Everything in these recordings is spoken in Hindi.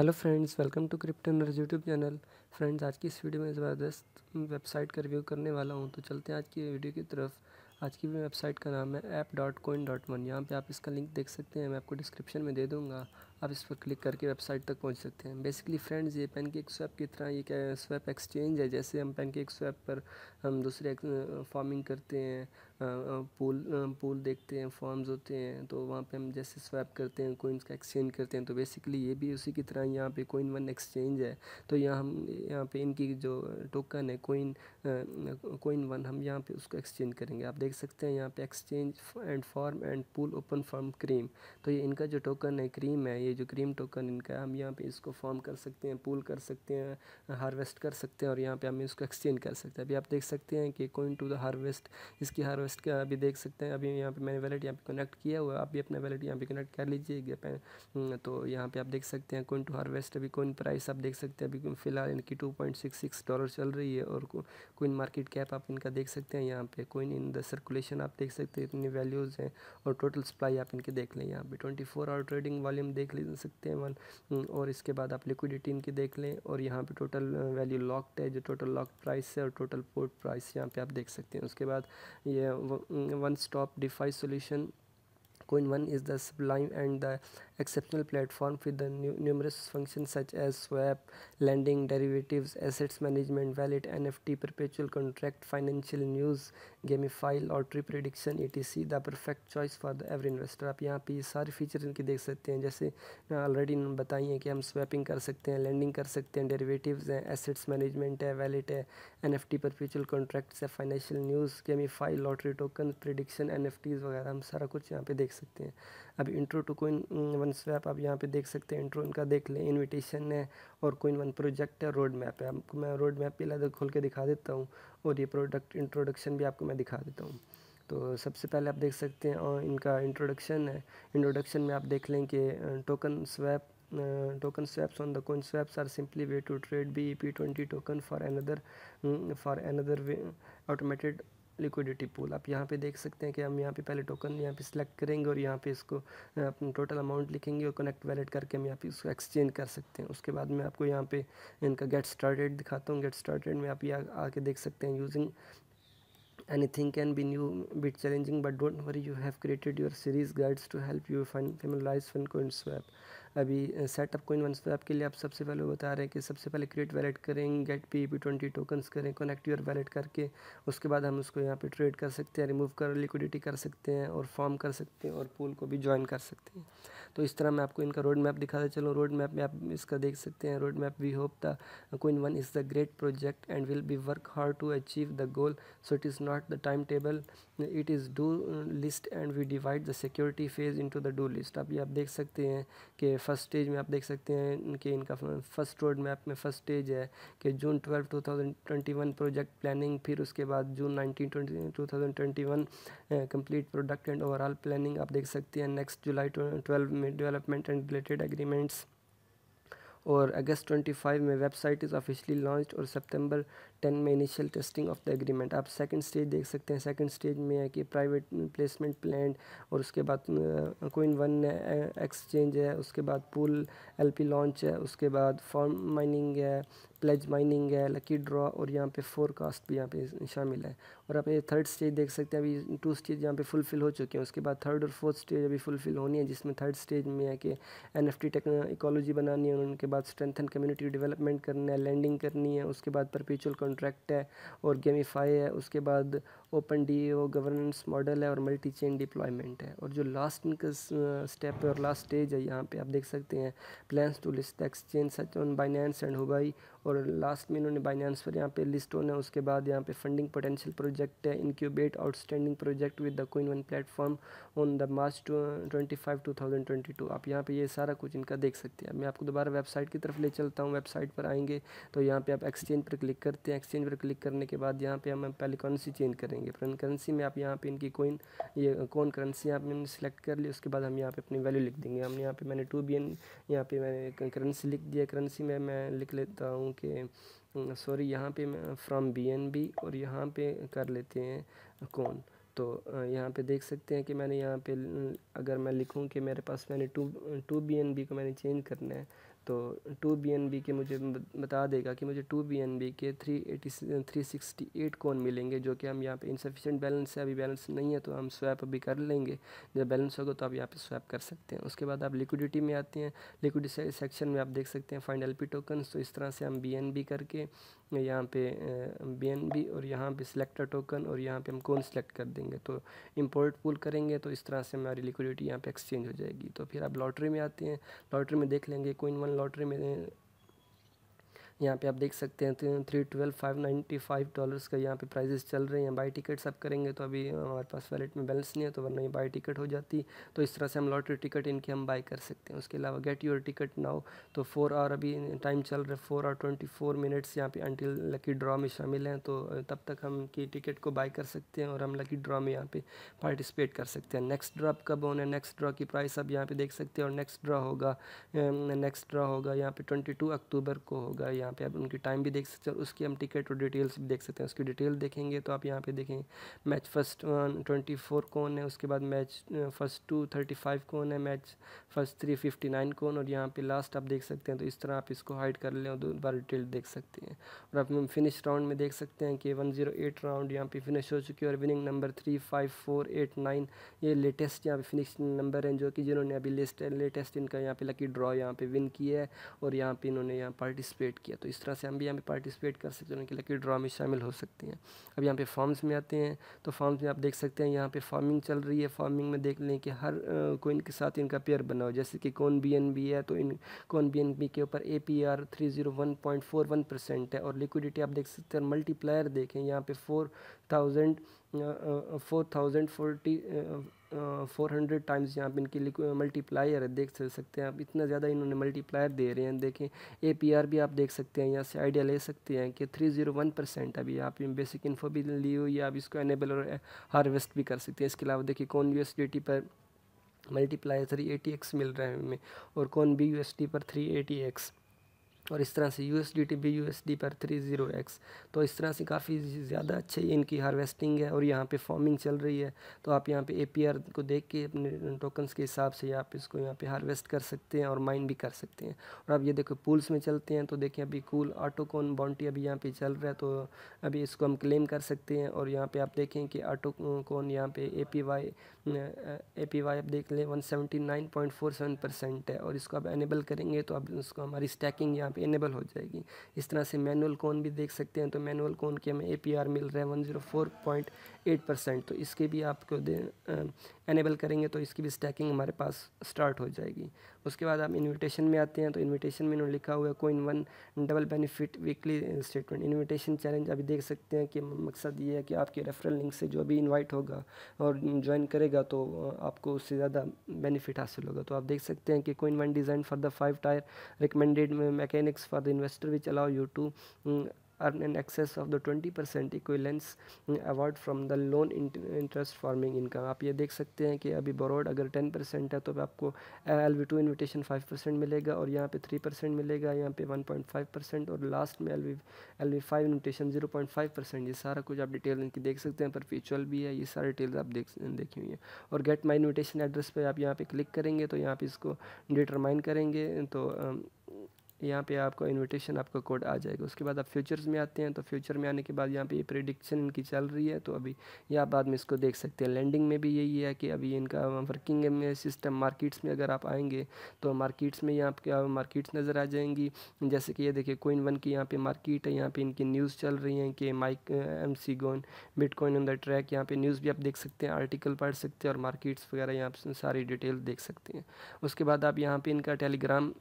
Hello friends welcome to crypto nurse YouTube channel friends आज की इस वीडियो में ज़बरदस्त वेबसाइट का रिव्यू करने वाला हूँ तो चलते हैं आज की वीडियो की तरफ आज की वेबसाइट का नाम है app dot coin dot one यहाँ पर आप इसका लिंक देख सकते हैं मैं आपको डिस्क्रिप्शन में दे दूँगा आप इस पर क्लिक करके वेबसाइट तक पहुँच सकते हैं बेसिकली फ्रेंड्स ये पेन एक स्वैप की तरह ये क्या स्वैप एक्सचेंज है जैसे हम पेन एक स्वैप पर हम दूसरे फॉर्मिंग eh, करते हैं पूल पूल देखते हैं फॉर्म्स होते हैं तो वहाँ पे हम जैसे स्वैप करते हैं कोइंस का एक्सचेंज करते हैं तो बेसिकली ये भी उसी की तरह यहाँ पे कोइन वन एक्सचेंज है तो यहाँ हम यहाँ पे इनकी जो टोकन है कोइन कोइन वन हम यहाँ पे उसको एक्सचेंज करेंगे आप देख सकते हैं यहाँ पे exchange and farm and pool open farm cream तो ये इनका जो टोकन है क्रीम है ये जो क्रीम टोकन इनका है हम यहाँ पर इसको फॉर्म कर सकते हैं पूल कर सकते हैं हारवेस्ट कर सकते हैं और यहाँ पर हम इसको एक्सचेंज कर सकते हैं अभी आप देख सकते हैं कि कोइन टू द हारवेस्ट इसकी हारवेस्ट रिक्वेस्ट का अभी देख सकते हैं अभी यहाँ पे मैंने वैलेट यहाँ पे कनेक्ट किया हुआ है आप भी अपना वैलेट यहाँ पे कनेक्ट कर लीजिए हम्म, तो यहाँ पे आप देख सकते हैं कोइन टू हार्वेस्ट अभी कोइन प्राइस आप देख सकते हैं अभी फिलहाल इनकी two point six six dollar चल रही है और कोइन मार्केट कैप आप इनका देख सकते हैं यहाँ पे कोइन इन द सर्कुलेशन आप देख सकते हैं इतनी वैल्यूज़ हैं और टोटल सप्लाई आप इनकी देख लें यहाँ पे twenty four hour trading volume देख ले सकते हैं वन हम्म, और इसके बाद आप लिक्विडिटी इनकी देख लें और यहाँ पर टोटल वैल्यू लॉक्ड है जो टोटल लॉक प्राइस है और टोटल पोर्ट प्राइस यहाँ पे आप देख सकते हैं उसके बाद ये one stop DeFi solution coin one is the sublime and the exceptional platform with the nu numerous functions such as swap, lending, derivatives, assets management, wallet, NFT, perpetual contract, financial news, gamify, lottery prediction, etc. The perfect choice for the every investor. आप यहाँ पे सारे फीचर इनके देख सकते हैं जैसे ऑलरेडी इन्होंने बताई हैं कि हम स्वैपिंग कर सकते हैं लैंडिंग कर सकते हैं डेरिवेटिव्स हैं एसेट्स मैनेजमेंट है वैलेट है N F T perpetual contracts है financial news gamify lottery token prediction N F Ts वगैरह हम सारा कुछ यहाँ पे देख सकते हैं अब intro to coin one one swap आप यहाँ पे देख सकते हैं इंट्रो इनका देख लें इनविटेशन है और कोइन वन प्रोजेक्ट है रोड मैप है आपको मैं रोड मैप भी अलग खोल के दिखा देता हूँ और ये प्रोडक्ट इंट्रोडक्शन भी आपको मैं दिखा देता हूँ तो सबसे पहले आप देख सकते हैं और इनका इंट्रोडक्शन है इंट्रोडक्शन में आप देख लें कि token swap Uh, token swaps on the coin swaps are simply way to trade BEP20 token for another mm, for another way, automated liquidity pool आप यहाँ पे देख सकते हैं कि हम यहाँ पे पहले टोकन यहाँ पे सिलेक्ट करेंगे और यहाँ पे इसको अपना टोटल अमाउंट लिखेंगे और कनेक्ट वैलेट करके हम यहाँ पे इसको एक्सचेंज कर सकते हैं उसके बाद मैं आपको यहाँ पे इनका गेट स्टार्टेड दिखाता हूँ गेट स्टार्टेड में आप यहाँ आके देख सकते हैं using be new bit challenging but don't worry you have created your series guides to help you help familiarize find coin swap अभी सेटअप कोइन वन स्टॉप के लिए आप सबसे पहले बता रहे हैं कि सबसे पहले क्रिएट वैलेट करें get P P twenty tokens करें कनेक्ट योर वैलेट करके उसके बाद हम उसको यहाँ पे ट्रेड कर सकते हैं रिमूव कर लिक्विडिटी कर सकते हैं और फॉर्म कर सकते हैं और पूल को भी ज्वाइन कर सकते हैं तो इस तरह मैं आपको इनका रोड मैप दिखाते चलूँ रोड मैप में आप इसका देख सकते हैं road map we hope the coin one is the great project and will be work hard to achieve the goal so it is not the time table it is do list and we divide the security phase into the do list अभी आप देख सकते हैं कि फर्स्ट स्टेज में आप देख सकते हैं इनके इनका फर्स्ट रोड मैप में फर्स्ट स्टेज है कि June twelve two thousand twenty one project planning फिर उसके बाद June nineteen twenty two thousand twenty one complete product and overall planning आप देख सकते हैं नेक्स्ट जुलाई ट्वेल्व में डेवलपमेंट एंड रिलेटेड एग्रीमेंट्स और अगस्त 25 में वेबसाइट इज़ ऑफिशली लॉन्च और सितंबर 10 में initial testing of the agreement आप सेकंड स्टेज देख सकते हैं सेकंड स्टेज में है कि प्राइवेट प्लेसमेंट प्लान और उसके बाद कोइन वन एक्सचेंज है उसके बाद पूल एलपी लॉन्च है उसके बाद फॉर्म माइनिंग है प्लेज माइनिंग है लकी ड्रॉ और यहाँ पे फोरकास्ट भी यहाँ पे शामिल है और आप ये थर्ड स्टेज देख सकते हैं अभी टू स्टेज यहाँ पे फुलफिल हो चुके हैं उसके बाद थर्ड और फोर्थ स्टेज अभी फुलफिल होनी है जिसमें थर्ड स्टेज में है कि एन एफ टी इकोलॉजी बनानी है उनके बाद स्ट्रेंथन कम्युनिटी डेवलपमेंट करना है लैंडिंग करनी है उसके बाद परपेचुअल कॉन्ट्रैक्ट है और गेमीफाई है उसके बाद open D O governance model है और मल्टी चेन डिप्लॉयमेंट है और जो लास्ट स्टेप है और लास्ट स्टेज है यहाँ पे आप देख सकते हैं plan to list exchange such on Binance and Huobi और और लास्ट में इन्होंने बाइनेंस पर यहाँ पे लिस्ट होना है उसके बाद यहाँ पे फंडिंग पोटेंशियल प्रोजेक्ट है incubate outstanding project with the coin one platform on the March twenty five two thousand twenty two आप यहाँ पे ये सारा कुछ इनका देख सकते हैं मैं आपको दोबारा वेबसाइट की तरफ ले चलता हूँ वेबसाइट पर आएंगे तो यहाँ पर आप एक्सचेंज पर क्लिक करते हैं एक्सचेंज पर क्लिक करने के बाद यहाँ पे हम पहले करेंसी चेंज करेंगे फॉरन करेंसी में आप यहाँ पर इनकी कोइन ये कौन करेंसी यहाँ पर सेलेक्ट कर ली उसके बाद हम यहाँ पर अपनी वैल्यू लिख देंगे हमने यहाँ पर मैंने टू बी एन यहाँ पर मैंने करेंसी लिख दिया करेंसी में मैं लिख लेता हूँ के सॉरी यहाँ पे फ्रॉम बी और यहाँ पे कर लेते हैं कौन तो यहाँ पे देख सकते हैं कि मैंने यहाँ पे अगर मैं लिखूँ कि मेरे पास मैंने two two B N B को मैंने चेंज करना है तो टू बी के मुझे बता देगा कि मुझे टू बी के three eighty three sixty eight कौन मिलेंगे जो कि हम यहाँ पे इनसफिशेंट बैलेंस है अभी बैलेंस नहीं है तो हम स्वैप अभी कर लेंगे जब बैलेंस होगा तो आप यहाँ पे स्वैप कर सकते हैं उसके बाद आप लिक्विडिटी में आते हैं लिक्विडिटी सेक्शन में आप देख सकते हैं फाइंड एल पी टोकन तो इस तरह से हम बी करके यहाँ पे बी और यहाँ पे सिलेक्टर टोकन और यहाँ पे हम कौन सेलेक्ट कर देंगे तो इम्पोर्ट पुल करेंगे तो इस तरह से हमारी लिक्विडिटी यहाँ पे एक्सचेंज हो जाएगी तो फिर आप लॉटरी में आते हैं लॉटरी में देख लेंगे कोई वन लॉटरी में यहाँ पे आप देख सकते हैं three twelve five ninety five dollars का यहाँ पे प्राइजेस चल रहे हैं बाई टिकट्स आप करेंगे तो अभी हमारे पास वैलेट में बैलेंस नहीं है तो वरना ये बाई टिकट हो जाती तो इस तरह से हम लॉटरी टिकट इनकी हम बाई कर सकते हैं उसके अलावा गेट योर टिकट नाउ तो फोर आवर अभी टाइम चल रहा है four hour twenty four minutes यहाँ पे अंटिल लकी ड्रॉ में शामिल हैं तो तब तक हम की टिकट को बाई कर सकते हैं और हम लकी ड्रॉ में यहाँ पर पार्टिसिपेट कर सकते हैं नेक्स्ट ड्रॉ कब होने नेक्स्ट ड्रॉ की प्राइस आप यहाँ पर देख सकते हैं और नेक्स्ट ड्रॉ होगा नेक्स्ट ड्रॉ होगा यहाँ पर ट्वेंटी अक्टूबर को होगा यहाँ यहाँ पे आप उनकी टाइम भी देख सकते हैं उसकी हम टिकट और डिटेल्स भी देख सकते हैं उसकी डिटेल देखेंगे तो आप यहाँ पे देखें मैच फर्स्ट ट्वेंटी फोर कौन है उसके बाद match first two thirty five कौन है match first three fifty nine कौन और यहाँ पे लास्ट आप देख सकते हैं तो इस तरह आप इसको हाइड कर लें और दोबारा डिटेल देख सकते हैं और आप फिनिश राउंड में देख सकते हैं कि वन जीरो एट राउंड यहाँ पर फिनिश हो चुकी है और winning number three five four eight nine ये लेटेस्ट यहाँ पर फिनिश नंबर हैं जो कि जिन्होंने अभी लेटेस्ट इनका यहाँ पर लकी ड्रॉ यहाँ पर विन किया है और यहाँ पे इन्होंने यहाँ पार्टिसिपेट किया तो इस तरह से हम भी यहाँ पे पार्टिसिपेट कर सकते हैं उनकी लकी ड्रा में शामिल हो सकते हैं अब यहाँ पे फॉर्म्स में आते हैं तो फॉर्म्स में आप देख सकते हैं यहाँ पे फार्मिंग चल रही है फार्मिंग में देख लें कि हर कोइन के साथ इनका पेयर बना हो जैसे कि कौन बी एन बी है तो इन कौन बी एन बी के ऊपर A P R three zero one point four one percent है और लिक्विडिटी आप देख सकते हैं मल्टीप्लायर देखें यहाँ पे four thousand four thousand forty four hundred times यहाँ पे इनकी मल्टीप्लायर है देख सकते हैं आप इतना ज़्यादा इन्होंने मल्टीप्लायर दे रहे हैं देखें ए पी आर भी आप देख सकते हैं यहाँ से आइडिया ले सकते हैं कि थ्री जीरो वन परसेंट अभी आप बेसिक इन्फो भी ली हुई है आप इसको एनेबल और हारवेस्ट भी कर सकते हैं इसके अलावा देखिए कौन यू एस डी टी पर मल्टीप्लाई थ्री एटी एक्स मिल रहा है हमें और कौन बी यू एस टी पर थ्री एटी एक्स और इस तरह से यू एस डी टी भी यू एस डी पर थ्री ज़ीरो एक्स तो इस तरह से काफ़ी ज़्यादा अच्छे इनकी हार्वेस्टिंग है और यहाँ पे फॉर्मिंग चल रही है तो आप यहाँ पे ए पी आर को देख के अपने टोकन्स के हिसाब से आप इसको यहाँ पे हार्वेस्ट कर सकते हैं और माइन भी कर सकते हैं और आप ये देखो पूल्स में चलते हैं तो देखें अभी कूल ऑटोकोन बाउंटी अभी यहाँ पर चल रहा है तो अभी इसको हम क्लेम कर सकते हैं और यहाँ पर आप देखें कि ऑटोकॉन यहाँ पर A P Y A P Y आप देख लें one seventy nine point four seven percent है और इसको आप एनेबल करेंगे तो अब इसको हमारी स्टैकिंग यहाँ यहाँ पे इनेबल हो जाएगी इस तरह से मैनुअल कौन भी देख सकते हैं तो मैनुअल कौन के हमें ए मिल रहा है वन एट परसेंट तो इसके भी आपको दे एनेबल करेंगे तो इसकी भी स्टैकिंग हमारे पास स्टार्ट हो जाएगी उसके बाद आप इन्विटेशन में आते हैं तो इन्विटेशन में इन्होंने लिखा हुआ है coin one double benefit weekly statement invitation challenge अभी देख सकते हैं कि मकसद ये है कि आपके रेफरल लिंक से जो भी इन्वाइट होगा और ज्वाइन करेगा तो आपको उससे ज़्यादा बेनिफिट हासिल होगा तो आप देख सकते हैं कि coin one design for the five tier recommended mechanics for the investor which allow you to earn in excess of the 20 percent equivalence award from the loan interest farming income आप ये देख सकते हैं कि अभी बोरोड अगर 10 परसेंट है तो आपको L V two invitation five percent मिलेगा और यहाँ पे थ्री परसेंट मिलेगा यहाँ पे वन पॉइंट फाइव परसेंट और लास्ट में L V L V five invitation zero point five percent ये सारा कुछ आप डिटेल इनकी देख सकते हैं पर परपिचुअल भी है ये सारी डिटेल्स आप देख देखी हुई हैं और गेट माई इन्विटेशन एड्रेस पर आप यहाँ पर क्लिक करेंगे तो यहाँ पर इसको डिटरमाइन करेंगे तो यहाँ पे आपको इनविटेशन आपका कोड आ जाएगा उसके बाद आप फ्यूचर्स में आते हैं तो फ्यूचर में आने के बाद यहाँ पे ये प्रिडिक्शन इनकी चल रही है तो अभी ये आप बाद में इसको देख सकते हैं लैंडिंग में भी यही है कि अभी इनका वर्किंग में सिस्टम मार्केट्स में अगर आप आएंगे तो मार्केट्स में यहाँ पे मार्केट्स नज़र आ जाएंगी जैसे कि ये देखिए कोइन वन की यहाँ पर मार्केट है यहाँ पर इनकी न्यूज़ चल रही है कि mike M C gone bitcoin on the track यहाँ पर न्यूज़ भी आप देख सकते हैं आर्टिकल पढ़ सकते हैं और मार्किट्स वगैरह यहाँ सारी डिटेल देख सकते हैं उसके बाद आप यहाँ पर इनका टेलीग्राम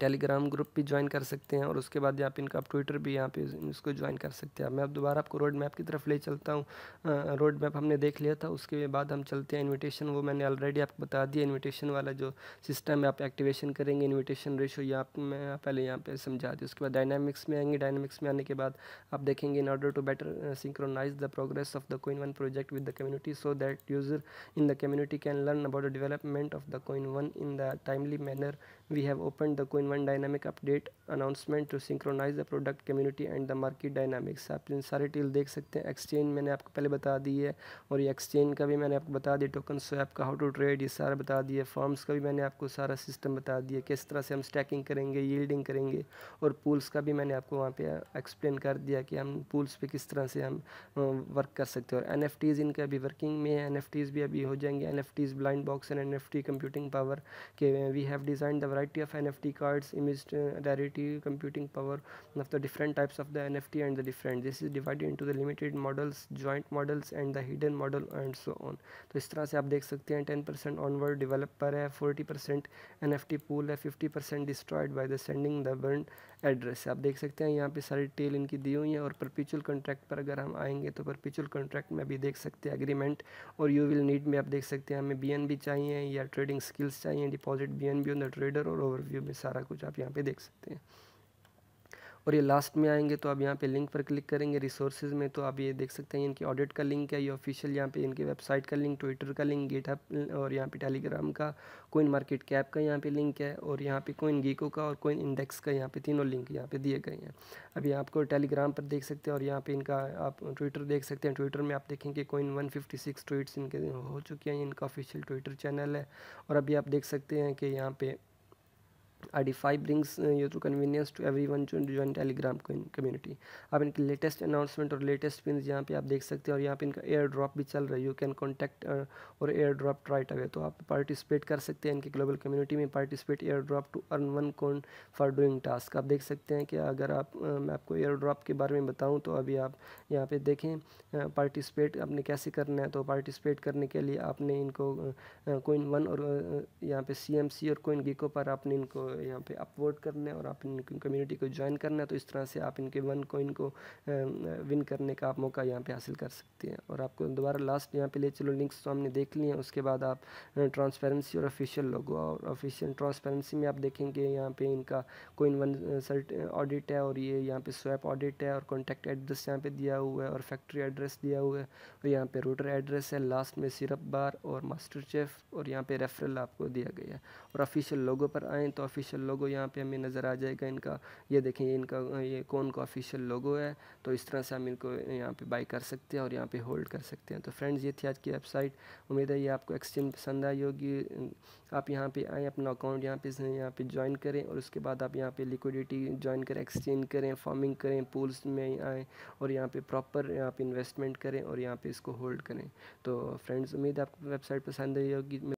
टेलीग्राम ग्रुप भी ज्वाइन कर सकते हैं और उसके बाद यहाँ पे इनका आप ट्विटर भी यहाँ पे इसको ज्वाइन कर सकते हैं मैं अब दोबारा आपको रोड मैप की तरफ ले चलता हूँ रोड मैप हमने देख लिया था उसके बाद हम चलते हैं इनविटेशन वो मैंने ऑलरेडी आपको बता दिया इन्विटेशन वाला जो सिस्टम है आप एक्टिवेशन करेंगे इन्विटेशन रेशो यहाँ मैं पहले यहाँ पर समझा दी उसके बाद डायनामिक्स में आएंगे डायनामिक्स में आने के बाद आप देखेंगे in order to better synchronize the progress of the coin one project with the community so that user in the community can learn about the development of the coin one in the timely manner we have opened the CoinOne dynamic update announcement to synchronize the product community and the market dynamics आप इन सारे डील देख सकते हैं एक्सचेंज मैंने आपको पहले बता दी है और ये एक्सचेंज का भी मैंने आपको बता दिया टोकन स्वैप का हाउ टू ट्रेड ये सारा बता दिया फॉर्म्स का भी मैंने आपको सारा सिस्टम बता दिया किस तरह से हम स्टैकिंग करेंगे यील्डिंग करेंगे और पूल्स का भी मैंने आपको वहाँ पे एक्सप्लेन कर दिया कि हम पूल्स पर किस तरह से हम वर्क कर सकते हैं और एन एफ टीज इनका अभी वर्किंग में है एन एफ टीज भी अभी हो जाएंगे N F Ts blind box and N F T computing power के we have design the variety of NFT cards, image uh, rarity, computing power of the different types of the NFT and the different. This is divided into the limited models, joint models and the hidden model and so on. So, इस तरह से आप देख सकते हैं 10% percent onward developer है 40% percent NFT pool है 50% percent destroyed by the sending the burn. Address है आप देख सकते हैं यहाँ पे सारी डिटेल इनकी दी हुई है और परपिचुअल कॉन्ट्रैक्ट पर अगर हम आएंगे तो परपिचुअल कॉन्ट्रैक्ट में भी देख सकते हैं एग्रीमेंट और यू विल नीड में आप देख सकते हैं हमें बी चाहिए या ट्रेडिंग स्किल्स चाहिए deposit B on the trader और ओवरव्यू में सारा कुछ आप यहाँ पर देख सकते हैं और ये लास्ट में आएंगे तो आप यहाँ पे लिंक पर क्लिक करेंगे रिसोर्सेज में तो आप ये देख सकते हैं इनके ऑडिट का लिंक है ये ऑफिशियल यहाँ पे इनके वेबसाइट का लिंक ट्विटर का लिंक गेट और यहाँ पे टेलीग्राम का कोइन मार्केट कैप का यहाँ पे लिंक है और यहाँ पे कोइन गीको का और कोइन इंडेक्स का यहाँ पे तीनों लिंक यहाँ पे दिए गए हैं अभी आपको टेलीग्राम पर देख सकते हैं और यहाँ पे इनका आप ट्विटर देख सकते हैं ट्विटर में आप देखेंगे coin one fifty six tweets इनके हो चुके हैं इनका ऑफिशियल ट्विटर चैनल है और अभी आप देख सकते हैं कि यहाँ पे IDFi brings you you convenience to every one to join Telegram community अब इनकी लेटेस्ट अनाउंसमेंट और लेटेस्ट पिन यहाँ पे आप देख सकते हैं और यहाँ पे इनका एयर ड्रॉप भी चल रहा है यू कैन कॉन्टैक्ट और एयर ड्रॉप राइट अवे तो आप पार्टिसिपेट कर सकते हैं इनकी ग्लोबल कम्युनिटी में participate airdrop to earn one coin for doing task आप देख सकते हैं कि अगर आप uh, मैं आपको एयर ड्रॉप के बारे में बताऊँ तो अभी आप यहाँ पर देखें पार्टिसिपेट uh, आपने कैसे करना है तो पार्टिसिपेट करने के लिए आपने इनको कोइन uh, वन और यहाँ पे सी और कोइन गीको पर आपने इनको यहाँ पे अपवोट करना है और आप इनकी कम्युनिटी को ज्वाइन करना है तो इस तरह से आप इनके वन कोइन को विन करने का आप मौका यहाँ पे हासिल कर सकते हैं और आपको दोबारा लास्ट यहाँ पे ले चलो लिंक्स तो हमने देख लिए हैं उसके बाद आप ट्रांसपेरेंसी और ऑफिशियल लोगो और ऑफिशियल ट्रांसपेरेंसी में आप देखेंगे यहाँ पर इनका कोइन वन सर्ट ऑडिट है और ये यहाँ पे स्वैप ऑडिट है और कॉन्टैक्ट एड्रेस यहाँ पर दिया हुआ है और फैक्ट्री एड्रेस दिया हुआ है और यहाँ पर रूटर एड्रेस है लास्ट में सिरप बार और मास्टर चेफ़ और यहाँ पर रेफरल आपको दिया गया है और ऑफिशियल लोगों पर आएँ तो ऑफिशियल ऑफिशियल लोगो यहाँ पे हमें नज़र आ जाएगा इनका ये देखें इनका ये कौन का ऑफिशियल लोगो है तो इस तरह से हम इनको यहाँ पे बाई कर सकते हैं और यहाँ पे होल्ड कर सकते हैं तो फ्रेंड्स ये थी आज की वेबसाइट उम्मीद है ये आपको एक्सचेंज पसंद आई होगी आप यहाँ पर आएँ अपना अकाउंट यहाँ पर यहाँ पर ज्वाइन करें और उसके बाद आप यहाँ पर लिक्विडिटी ज्वाइन करें एक्सचेंज करें फार्मिंग करें पूल्स में आएँ और यहाँ पर प्रॉपर यहाँ पर इन्वेस्टमेंट करें और यहाँ पर इसको होल्ड करें तो फ्रेंड्स उम्मीद है आपको वेबसाइट पसंद आई होगी